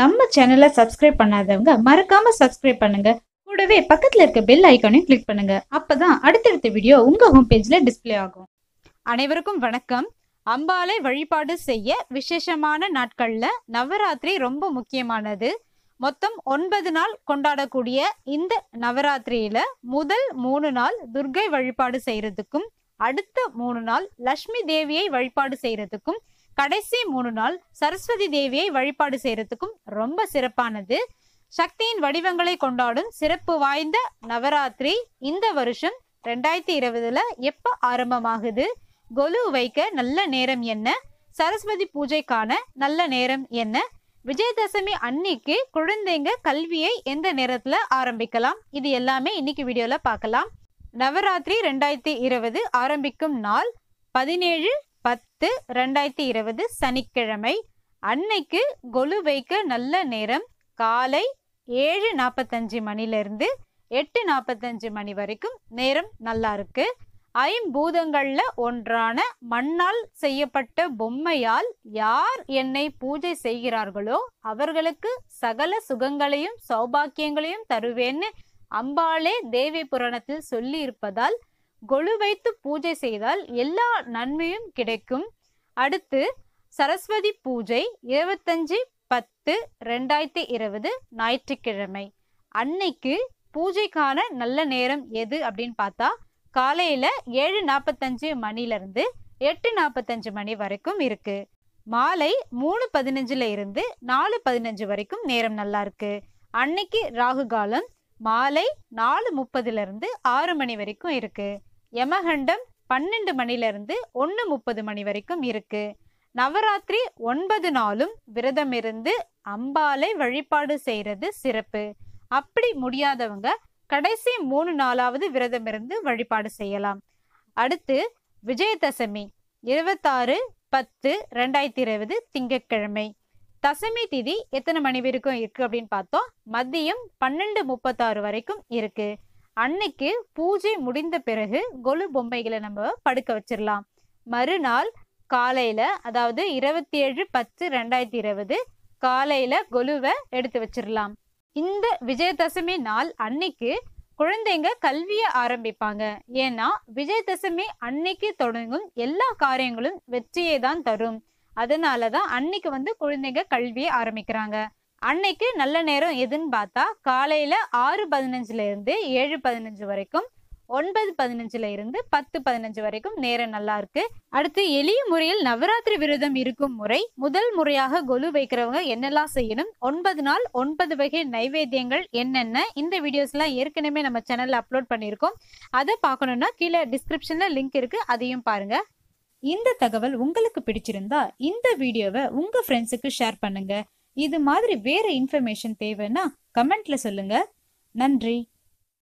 நம்ம சேனலை சப்ஸ்கிரைப் பண்ணாதவங்க மறக்காம சப்ஸ்கிரைப் பண்ணுங்க கூடவே பக்கத்துல இருக்க பெல் ஐக்கானையும் கிளிக் பண்ணுங்க அப்பதான் அடுத்தடுத்த வீடியோ உங்க ஹோம் பேஜ்ல டிஸ்பிளே ஆகும் அனைவருக்கும் வணக்கம் அம்பாலை வழிபாடு செய்ய விசேஷமான நாட்கள்ல நவராத்திரி ரொம்ப முக்கியமானது மொத்தம் ஒன்பது நாள் கொண்டாடக்கூடிய இந்த நவராத்திரியில முதல் மூணு நாள் துர்கை வழிபாடு செய்யறதுக்கும் அடுத்த மூணு நாள் லக்ஷ்மி தேவியை வழிபாடு செய்யறதுக்கும் கடைசி மூணு நாள் சரஸ்வதி தேவியை வழிபாடு செய்யறதுக்கும் ரொம்ப சிறப்பானது சக்தியின் வடிவங்களை கொண்டாடும் சிறப்பு வாய்ந்த நவராத்திரி இந்த வருஷம் ரெண்டாயிரத்தி இருபதுல எப்ப ஆரம்பமாகுது கொலு வைக்க நல்ல நேரம் என்ன சரஸ்வதி பூஜைக்கான நல்ல நேரம் என்ன விஜயதசமி அன்னைக்கு குழந்தைங்க கல்வியை எந்த நேரத்துல ஆரம்பிக்கலாம் இது எல்லாமே இன்னைக்கு வீடியோல பார்க்கலாம் நவராத்திரி ரெண்டாயிரத்தி இருபது ஆரம்பிக்கும் நாள் பதினேழு பத்து ரெண்டாயிரத்தி இருபது சனிக்கிழமை அன்னைக்கு கொலு வைக்க நல்ல நேரம் காலை ஏழு நாற்பத்தஞ்சு மணிலேருந்து எட்டு நாற்பத்தஞ்சு மணி வரைக்கும் நேரம் நல்லா இருக்கு ஐம்பூதங்களில் ஒன்றான மண்ணால் செய்யப்பட்ட பொம்மையால் யார் என்னை பூஜை செய்கிறார்களோ அவர்களுக்கு சகல சுகங்களையும் சௌபாக்கியங்களையும் தருவேன்னு அம்பாளே தேவி புராணத்தில் சொல்லி இருப்பதால் கொலு வைத்து பூஜை செய்தால் எல்லா நன்மையும் கிடைக்கும் அடுத்து சரஸ்வதி பூஜை இருபத்தஞ்சு பத்து ரெண்டாயிரத்தி இருபது ஞாயிற்றுக்கிழமை அன்னைக்கு பூஜைக்கான நல்ல நேரம் எது அப்படின்னு பார்த்தா காலையில் ஏழு நாற்பத்தஞ்சு மணிலேருந்து எட்டு நாற்பத்தஞ்சு மணி வரைக்கும் இருக்கு மாலை மூணு பதினஞ்சுல இருந்து நாலு பதினஞ்சு வரைக்கும் நேரம் நல்லா இருக்கு அன்னைக்கு ராகு காலம் மாலை நாலு முப்பதுலேருந்து ஆறு மணி வரைக்கும் இருக்குது யமகண்டம் பன்னெண்டு மணிலிருந்து ஒன்று முப்பது மணி வரைக்கும் இருக்கு நவராத்திரி ஒன்பது நாளும் விரதம் இருந்து அம்பாலை வழிபாடு செய்கிறது சிறப்பு அப்படி முடியாதவங்க கடைசி மூணு நாளாவது விரதம் இருந்து வழிபாடு செய்யலாம் அடுத்து விஜயதசமி இருபத்தாறு பத்து ரெண்டாயிரத்தி இருபது திங்கட்கிழமை தசமி திதி எத்தனை மணி வரைக்கும் இருக்குது அப்படின்னு பார்த்தோம் மதியம் பன்னெண்டு முப்பத்தாறு வரைக்கும் இருக்குது அன்னைக்கு பூஜை முடிந்த பிறகு கொலு பொம்மைகளை நம்ம படுக்க வச்சிடலாம் மறுநாள் காலையில அதாவது இருபத்தி ஏழு பத்து ரெண்டாயிரத்தி இருபது காலையில கொலுவை எடுத்து வச்சிடலாம் இந்த விஜயதசமி நாள் அன்னைக்கு குழந்தைங்க கல்வியை ஆரம்பிப்பாங்க ஏன்னா விஜயதசமி அன்னைக்கு தொடங்கும் எல்லா காரியங்களும் வெற்றியை தான் தரும் அதனாலதான் தான் அன்னைக்கு வந்து குழந்தைங்க கல்வியை ஆரம்பிக்கிறாங்க அன்னைக்கு நல்ல நேரம் எதுன்னு பார்த்தா காலையில் ஆறு பதினஞ்சுல இருந்து ஏழு பதினஞ்சு வரைக்கும் ஒன்பது பதினஞ்சுல இருந்து பத்து பதினஞ்சு வரைக்கும் நேரம் நல்லா இருக்கு அடுத்து எளிய முறையில் நவராத்திரி விரதம் இருக்கும் முறை முதல் முறையாக கொலு வைக்கிறவங்க என்னெல்லாம் செய்யணும் ஒன்பது நாள் ஒன்பது வகை நைவேத்தியங்கள் என்னென்ன இந்த வீடியோஸ்லாம் ஏற்கனவே நம்ம சேனல்ல அப்லோட் பண்ணியிருக்கோம் அதை பார்க்கணும்னா கீழே டிஸ்கிரிப்ஷன்ல லிங்க் இருக்கு அதையும் பாருங்க இந்த தகவல் உங்களுக்கு பிடிச்சிருந்தா இந்த வீடியோவை உங்க ஃப்ரெண்ட்ஸுக்கு ஷேர் பண்ணுங்க இது மாதிரி வேற இன்ஃபர்மேஷன் தேவைன்னா கமெண்ட்ல சொல்லுங்க நன்றி